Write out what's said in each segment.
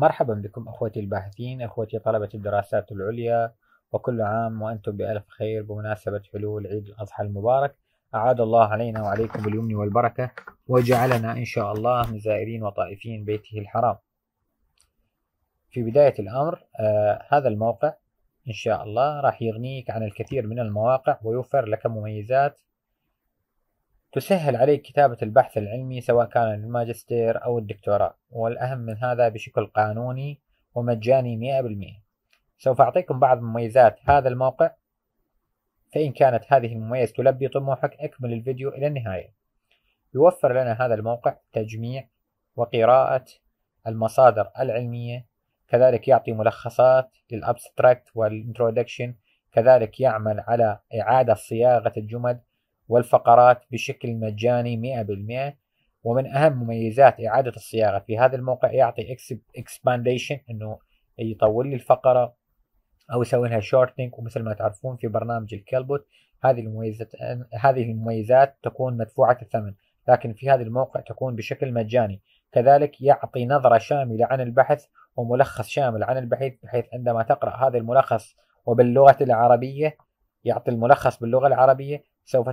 مرحبا بكم أخوتي الباحثين أخوتي طلبة الدراسات العليا وكل عام وأنتم بألف خير بمناسبة حلول عيد الأضحى المبارك أعاد الله علينا وعليكم باليمن والبركة وجعلنا إن شاء الله من زائرين وطائفين بيته الحرام في بداية الأمر آه هذا الموقع إن شاء الله راح يغنيك عن الكثير من المواقع ويوفر لك مميزات تسهل عليك كتابة البحث العلمي سواء كان الماجستير أو الدكتوراه والأهم من هذا بشكل قانوني ومجاني 100% سوف أعطيكم بعض مميزات هذا الموقع فإن كانت هذه المميز تلبي طموحك أكمل الفيديو إلى النهاية يوفر لنا هذا الموقع تجميع وقراءة المصادر العلمية كذلك يعطي ملخصات للأبستراكت والانترودكشن كذلك يعمل على إعادة صياغة الجمل والفقرات بشكل مجاني 100% ومن أهم مميزات إعادة الصياغة في هذا الموقع يعطي اكسبانديشن إنه يطول لي الفقرة أو يسوي لها شورتنج ومثل ما تعرفون في برنامج الكلبوت هذه المميزات هذه المميزات تكون مدفوعة الثمن لكن في هذا الموقع تكون بشكل مجاني كذلك يعطي نظرة شاملة عن البحث وملخص شامل عن البحث بحيث عندما تقرأ هذا الملخص وباللغة العربية يعطي الملخص باللغة العربية سوف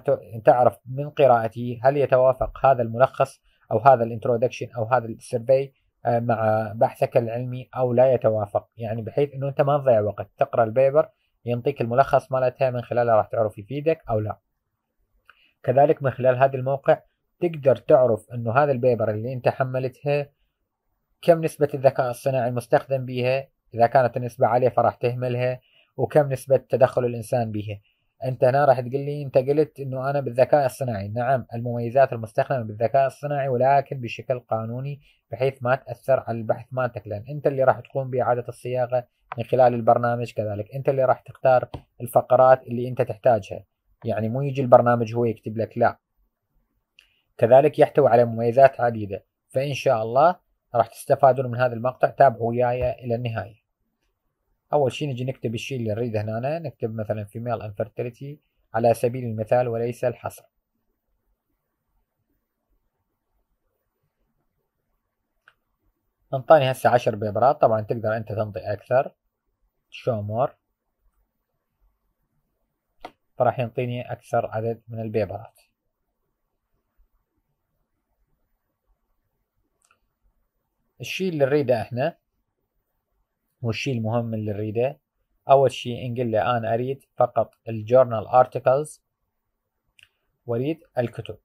تعرف من قراءته هل يتوافق هذا الملخص أو هذا الانترودكشن أو هذا السيرفي آه، مع بحثك العلمي أو لا يتوافق يعني بحيث أنه أنت ما تضيع وقت تقرأ البيبر ينطيك الملخص مالتها من خلالها راح تعرف يفيدك أو لا كذلك من خلال هذا الموقع تقدر تعرف أنه هذا البيبر اللي أنت حملتها كم نسبة الذكاء الصناعي المستخدم بها إذا كانت النسبة عالية فراح تهملها وكم نسبة تدخل الإنسان بها انت هنا راح تقول لي انت قلت انه انا بالذكاء الصناعي نعم المميزات المستخدمه بالذكاء الصناعي ولكن بشكل قانوني بحيث ما تاثر على البحث مالتك لان انت اللي راح تقوم باعاده الصياغه من خلال البرنامج كذلك انت اللي راح تختار الفقرات اللي انت تحتاجها يعني مو يجي البرنامج هو يكتب لك لا كذلك يحتوي على مميزات عديده فان شاء الله راح تستفادون من هذا المقطع تابعوا وياي الى النهايه اول شيء نجي نكتب الشيء اللي نريده هنا نكتب مثلا female infertility على سبيل المثال وليس الحصر انطاني هسه عشر بيبرات طبعا تقدر انت تنطي اكثر شو مور فراح ينطيني اكثر عدد من البيبرات الشيء اللي نريده احنا والشيء المهم اللي نريده أول شيء نقول له أنا أريد فقط الجورنال ارتكلز وأريد الكتب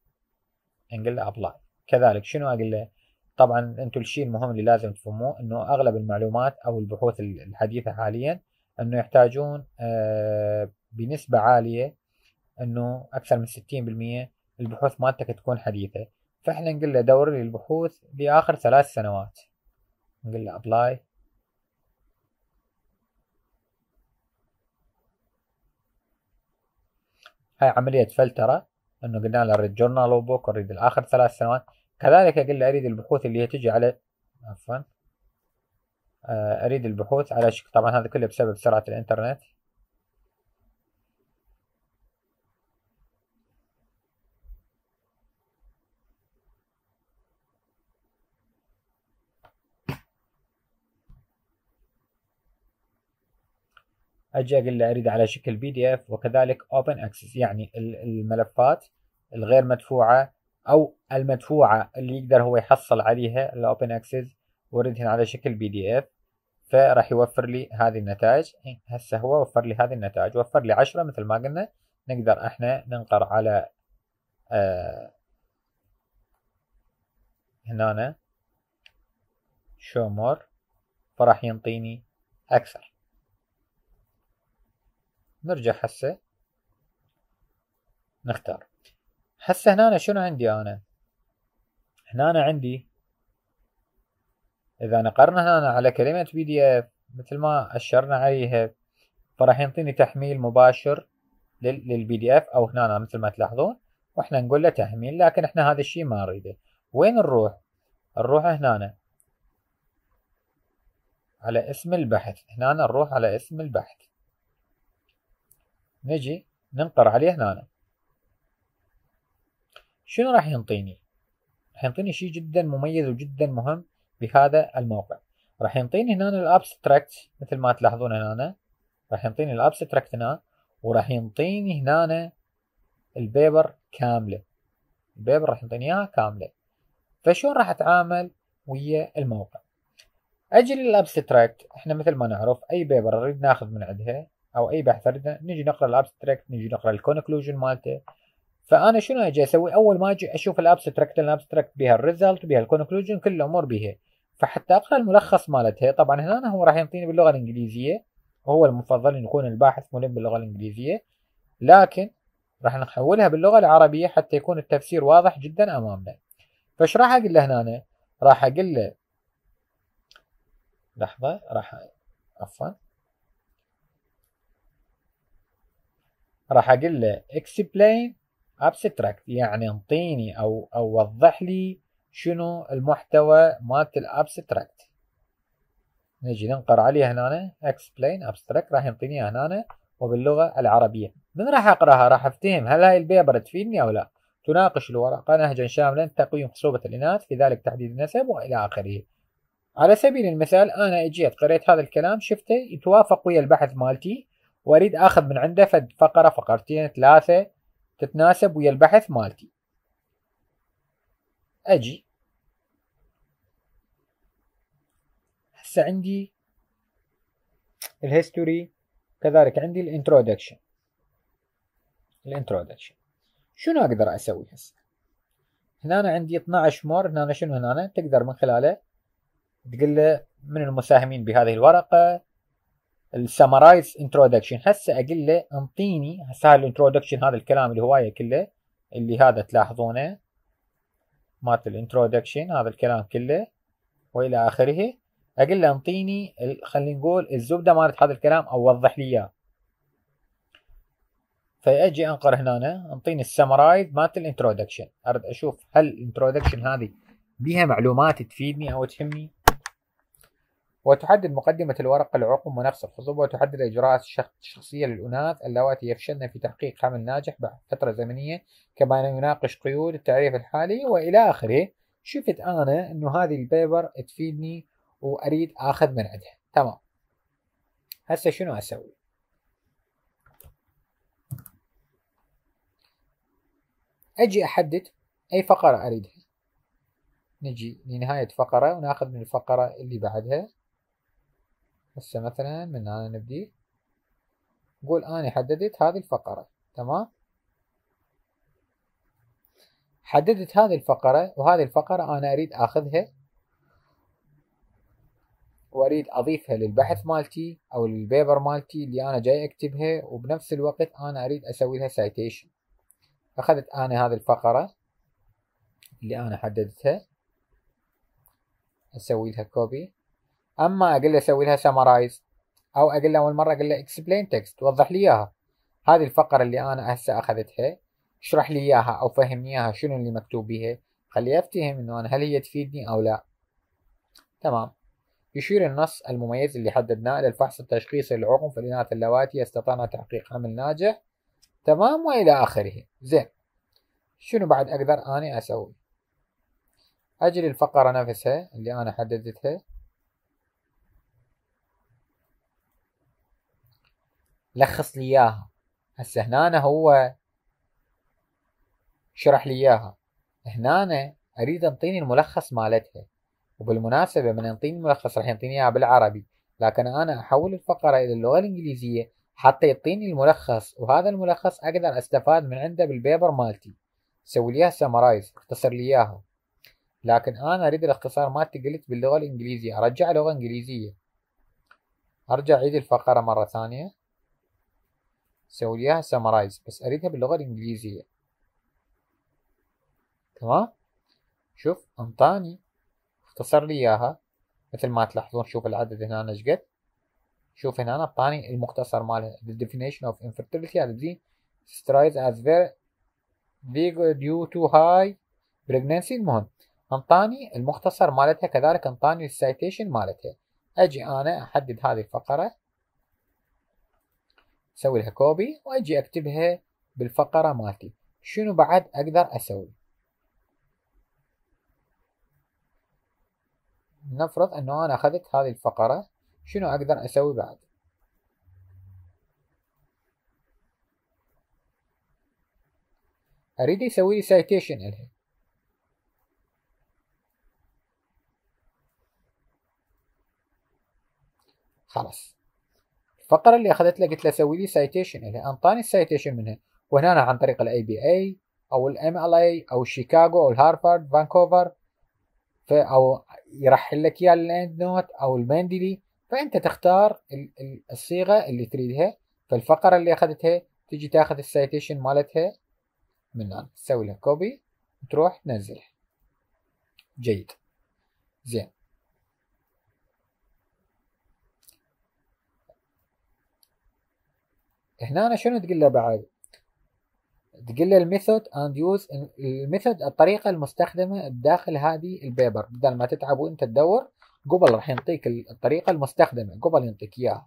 نقول له أبلاي كذلك شنو أقول له طبعا انتم الشيء المهم اللي لازم تفهموه انه اغلب المعلومات او البحوث الحديثه حاليا انه يحتاجون آه، بنسبه عاليه انه اكثر من 60% البحوث مالتك تكون حديثه فاحنا نقول له دور لي البحوث لاخر ثلاث سنوات نقول له ابلاي هاي عملية فلترة انه قلنا له اريد جورنال وبوك اريد الاخر ثلاث سنوات كذلك اقول له اريد البحوث اللي هي تجي على عفوا آه، اريد البحوث على شك طبعا هذا كله بسبب سرعة الانترنت اجي اقول له اريد على شكل بي دي اف وكذلك اوبن اكسس يعني الملفات الغير مدفوعه او المدفوعه اللي يقدر هو يحصل عليها الاوبن اكسس واريد هنا على شكل بي دي اف فراح يوفر لي هذه النتائج إيه، هسه هو وفر لي هذه النتائج وفر لي 10 مثل ما قلنا نقدر احنا ننقر على آه هنا شو مور فراح ينطيني اكثر نرجع هسه نختار هسه هنا شنو عندي انا هنا أنا عندي اذا نقرنا هنا على كلمة بي دي اف مثل ما اشرنا عليها فراح ينطيني تحميل مباشر للبي دي اف او هنا مثل ما تلاحظون واحنا نقول له تحميل لكن احنا هذا الشيء ما نريده وين نروح نروح هنا على اسم البحث هنا نروح على اسم البحث نجي ننقر عليه هنا شنو راح ينطيني راح ينطيني شيء جدا مميز وجدا مهم بهذا الموقع راح ينطيني هنا الابستراكت مثل ما تلاحظون هنا راح ينطيني الابستراكت هنا وراح ينطيني هنا البيبر كامله البيبر راح ينطيني اياها كامله فشلون راح اتعامل ويا الموقع اجي للابستراكت احنا مثل ما نعرف اي بيبر نريد ناخذ من عندها او اي بحث اردنا نجي نقرا الابستراكت نجي نقرا الكونكلوجن مالته فانا شنو اجي اسوي اول ما اجي اشوف الابستراكت الابستراكت بها الريزلت بها الكونكلوجن كل الامور بها فحتى اقرا الملخص مالتها طبعا هنا هو راح يعطيني باللغه الانجليزيه وهو المفضل ان يكون الباحث ملم باللغه الانجليزيه لكن راح نحولها باللغه العربيه حتى يكون التفسير واضح جدا امامنا فايش راح اقول له هنا راح اقول له لحظه راح عفوا راح اقول له اكسبلين ابستراكت يعني انطيني او او وضح لي شنو المحتوى مالت الابستراكت نجي ننقر عليه هنا اكسبلين ابستراكت راح ينطيني هنا وباللغه العربيه من راح اقراها راح افتهم هل هاي البيبر تفيدني او لا تناقش الورقه نهجا شاملا تقويم خصوبه الاناث في ذلك تحديد النسب والى اخره على سبيل المثال انا اجيت قريت هذا الكلام شفته يتوافق ويا البحث مالتي واريد اخذ من عنده فد فقرة فقرتين ثلاثة تتناسب ويا البحث مالتي اجي هسه عندي الهيستوري كذلك عندي الانترودكشن الانترودكشن شنو اقدر اسوي هسه هنا أنا عندي 12 مور هنا شنو هنا تقدر من خلاله تقول له من المساهمين بهذه الورقة السمرايز انترودكشن هسه اقول له انطيني هسه الانترودكشن هذا الكلام اللي هوايه كله اللي هذا تلاحظونه مالت الانترودكشن هذا الكلام كله والى اخره اقول له انطيني خلينا نقول الزبده مالت هذا الكلام او وضح لي اياه فاجي انقر هنا انطيني السمرايز مالت الانترودكشن ارد اشوف هل الانترودكشن هذه بيها معلومات تفيدني او تهمني وتحدد مقدمة الورقة العقم ونقص الخصوبة وتحدد الإجراءات الشخصية للأناث اللواتي يفشلن في تحقيق حمل ناجح بعد فترة زمنية كما يناقش قيود التعريف الحالي وإلى آخره شفت أنا أنه هذه البيبر تفيدني وأريد أخذ من عندها تمام هسه شنو أسوي أجي أحدد أي فقرة أريدها نجي لنهاية فقرة وناخذ من الفقرة اللي بعدها هسه مثلا من هنا نبدي نقول أنا حددت هذه الفقرة تمام حددت هذه الفقرة وهذه الفقرة أنا أريد أخذها واريد اضيفها للبحث مالتي او للبيبر مالتي اللي انا جاي اكتبها وبنفس الوقت انا اريد اسوي لها سايتيشن اخذت انا هذه الفقرة اللي انا حددتها اسوي لها كوبي اما اقول له سوي لها سمرايز او اقول له اول مره اقول له اكسبلين تكست وضح لي اياها هذه الفقره اللي انا هسه اخذتها اشرح لي اياها او فهمني اياها شنو اللي مكتوب بها خليه افتهم انه انا هل هي تفيدني او لا تمام يشير النص المميز اللي حددناه للفحص التشخيصي للعقم الاناث اللواتي استطعنا تحقيق حمل ناجح تمام والى اخره زين شنو بعد اقدر اني اسوي اجي للفقره نفسها اللي انا حددتها لخص لي اياها هسه هنا هو شرح لي اياها هنا اريد انطيني الملخص مالتها وبالمناسبة من انطيني الملخص راح ينطيني اياها بالعربي لكن انا احول الفقرة الى اللغة الانجليزية حتى يعطيني الملخص وهذا الملخص اقدر استفاد من عنده بالبيبر مالتي سوي لي سمرايز اختصر لي اياها لكن انا اريد الاختصار مالتي قلت باللغة الانجليزية ارجع لغة انجليزية ارجع عيد الفقرة مرة ثانية سأقول سامرايز بس أريدها باللغة الإنجليزية تمام شوف انطاني اختصر لي اياها مثل ما تلاحظون شوف العدد هنا ايش شوف هنا انطاني المختصر مالها the definition of infertility as the strides as very big due to high pregnancy المهم انطاني المختصر مالتها كذلك انطاني السايتيشن مالتها اجي انا احدد هذه الفقرة اسوي لها كوبي واجي اكتبها بالفقره مالتي شنو بعد اقدر اسوي نفرض انه انا اخذت هذه الفقره شنو اقدر اسوي بعد اريد اسوي لي سايتيشن الها خلاص الفقره اللي اخذت قلت له سوي لي سايتيشن يعني انطاني السايتيشن منها وهنا عن طريق الاي بي اي او الام ال اي او شيكاغو او الهارفارد فانكوفر او يرحل لك اياه الاند نوت او المندلي فانت تختار الصيغه اللي تريدها فالفقره اللي اخذتها تجي تاخذ السايتيشن مالتها من هنا تسوي لها كوبي وتروح تنزلها جيد زين هنا أنا شنو تقول له بعد تقول له الميثود اند يوز الميثود الطريقه المستخدمه بداخل هذه البيبر بدل ما تتعب وانت تدور جوجل راح ينطيك الطريقه المستخدمه جوجل ينطيك اياها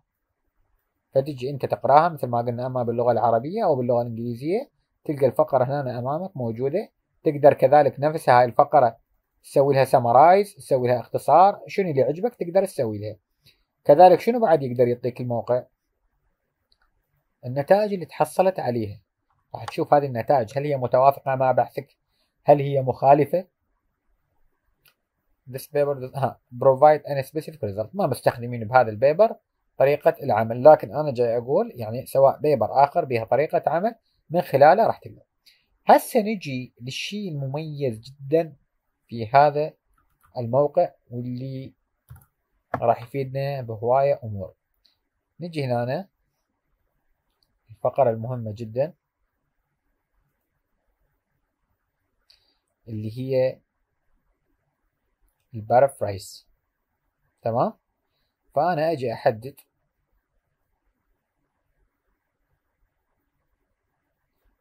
فتجي انت تقراها مثل ما قلنا اما باللغه العربيه او باللغه الانجليزيه تلقى الفقره هنا امامك موجوده تقدر كذلك نفسها هاي الفقره تسوي لها سمرايز تسوي لها اختصار شنو اللي عجبك تقدر تسوي لها كذلك شنو بعد يقدر يعطيك الموقع النتائج اللي تحصلت عليها راح تشوف هذه النتائج هل هي متوافقة مع بحثك هل هي مخالفة This paper does ها provide any specific result ما مستخدمين بهذا البيبر طريقة العمل لكن أنا جاي أقول يعني سواء بيبر آخر بها طريقة عمل من خلاله راح تقدر هسه نجي للشيء المميز جدا في هذا الموقع واللي راح يفيدنا بهواية أمور نجي هنا أنا الفقرة المهمة جدا اللي هي البارافرايز تمام فأنا أجي أحدد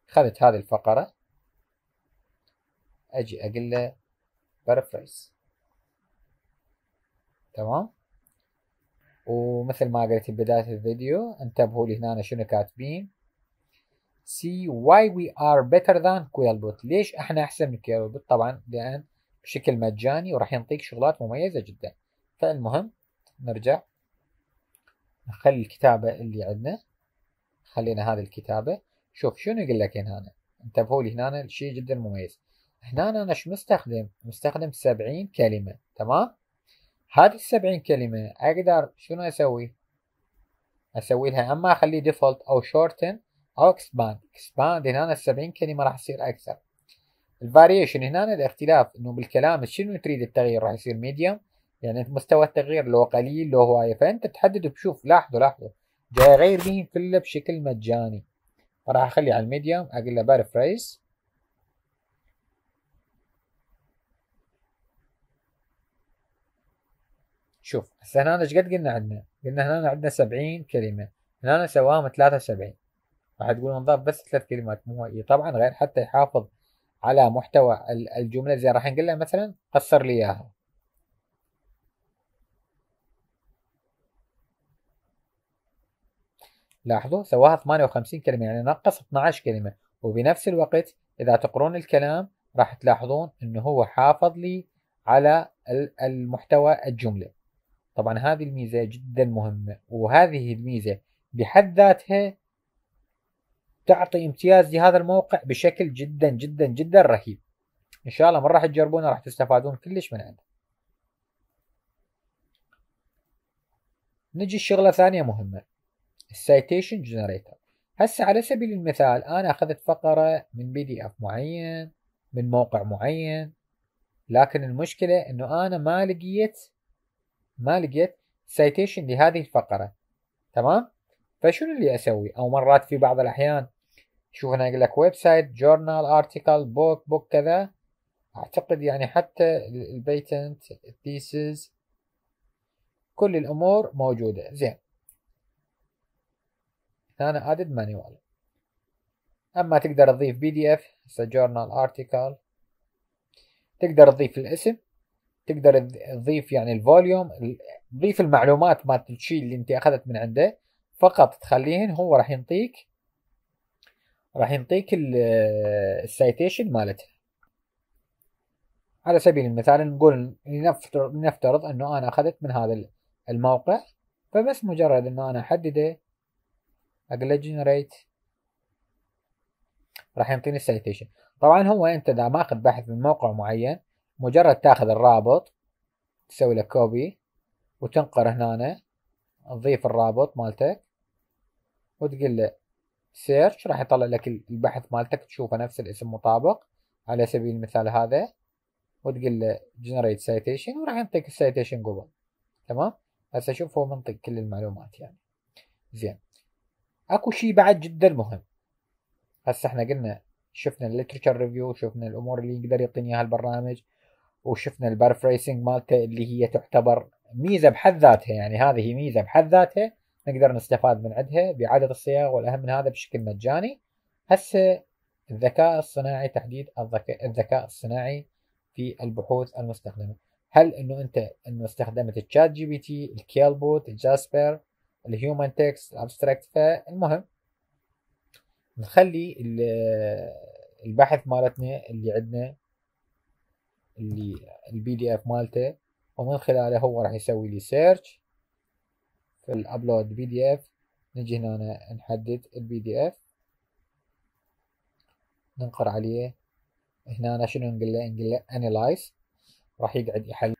خذت هذه الفقرة أجي أقول له بارافرايز تمام ومثل ما قلت في بداية الفيديو انتبهوا لي هنا شنو كاتبين واي وي ار بيتر ذان كويل كويلبوت ليش احنا احسن من كويلبوت طبعا لان بشكل مجاني وراح ينطيك شغلات مميزه جدا فالمهم نرجع نخلي الكتابه اللي عندنا خلينا هذه الكتابه شوف شنو يقول لك هنا انتبهوا لي هنا شيء جدا مميز هنا انا شو مستخدم مستخدم 70 كلمه تمام هذه ال 70 كلمة أقدر شنو أسوي؟ أسوي لها أما أخليه ديفولت أو شورتن او اكسباند اكسباند هنا ال 70 كلمه راح تصير اكثر الفاريشن هنا الاختلاف انه بالكلام شنو تريد التغيير راح يصير ميديوم يعني مستوى التغيير لو قليل لو هواية فانت تحدد بشوف لاحظوا لاحظوا جاي اغير بهم كله بشكل مجاني راح اخلي على الميديوم اقول له بارفريز شوف هسه هنا ايش قد قلنا عندنا؟ قلنا هنا عندنا 70 كلمة هنا سواهم 73 راح تقول انضاف بس ثلاث كلمات مو هي طبعا غير حتى يحافظ على محتوى الجمله زي راح نقول له مثلا قصر لي اياها لاحظوا سواها 58 كلمه يعني نقص 12 كلمه وبنفس الوقت اذا تقرون الكلام راح تلاحظون انه هو حافظ لي على المحتوى الجمله طبعا هذه الميزه جدا مهمه وهذه الميزه بحد ذاتها تعطي امتياز لهذا الموقع بشكل جدا جدا جدا رهيب ان شاء الله من راح تجربونه راح تستفادون كلش من عنده نجي الشغله ثانيه مهمه السيتيشن جنريتر هسه على سبيل المثال انا اخذت فقره من بي دي اف معين من موقع معين لكن المشكله انه انا ما لقيت ما لقيت سيتيشن لهذه الفقره تمام فشنو اللي اسوي او مرات في بعض الاحيان شوف انا اقول لك ويب سايت جورنال ارتكل بوك بوك كذا اعتقد يعني حتى البيتنت بيسز كل الامور موجوده زين انا ادد مانيوال اما تقدر تضيف بي دي اف هسه جورنال ارتكل تقدر تضيف الاسم تقدر تضيف يعني الفوليوم تضيف المعلومات مالت الشيء اللي انت اخذت من عنده فقط تخليهن هو راح ينطيك راح ينطيك السيتيشن مالتها على سبيل المثال نقول نفترض انه انا اخذت من هذا الموقع فبس مجرد انه انا احدده اقول له جنريت راح يعطيني السيتيشن طبعا هو انت اذا ماخذ بحث من موقع معين مجرد تاخذ الرابط تسوي له كوبي وتنقر هنا تضيف الرابط مالتك وتقول له سيرش راح يطلع لك البحث مالتك تشوفه نفس الاسم مطابق على سبيل المثال هذا وتقول له جنريت سايتيشن وراح ينطيك السايتيشن جوجل تمام هسه شوف هو منطق كل المعلومات يعني زين اكو شيء بعد جدا مهم هسه احنا قلنا شفنا الليترشر ريفيو شفنا الامور اللي يقدر يعطيني اياها البرنامج وشفنا البارفريسنج مالته اللي هي تعتبر ميزه بحد ذاتها يعني هذه ميزه بحد ذاتها نقدر نستفاد من عدها بعدد الصيغ والاهم من هذا بشكل مجاني هسه الذكاء الصناعي تحديد الذكاء, الذكاء الصناعي في البحوث المستخدمه هل انه انت انه استخدمت الشات جي بي تي الكيلبوت الجاسبر الهيومن تكست الابستراكت فالمهم نخلي البحث مالتنا اللي عندنا اللي البي دي اف مالته ومن خلاله هو راح يسوي لي سيرش في الابلود بي دي اف نجي هنا نحدد البي دي اف ننقر عليه هنا شنو نقول له نقول له انلايز راح يقعد يحل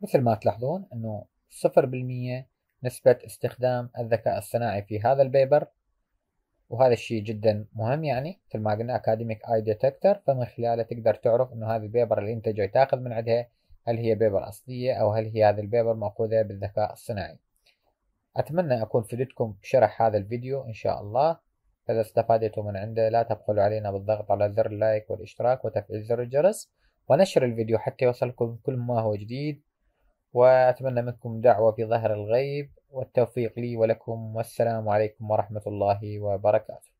مثل ما تلاحظون انه 0% نسبة استخدام الذكاء الصناعي في هذا البيبر وهذا الشيء جدا مهم يعني مثل ما قلنا اكاديميك اي ديتكتور فمن خلاله تقدر تعرف انه هذه البيبر اللي انت جاي تاخذ من عندها هل هي بيبر اصليه او هل هي هذه البيبر ماخوذه بالذكاء الصناعي اتمنى اكون فدتكم بشرح هذا الفيديو ان شاء الله فاذا استفادتم من عنده لا تبخلوا علينا بالضغط على زر اللايك والاشتراك وتفعيل زر الجرس ونشر الفيديو حتى يوصلكم كل ما هو جديد وأتمنى منكم دعوة في ظهر الغيب والتوفيق لي ولكم والسلام عليكم ورحمة الله وبركاته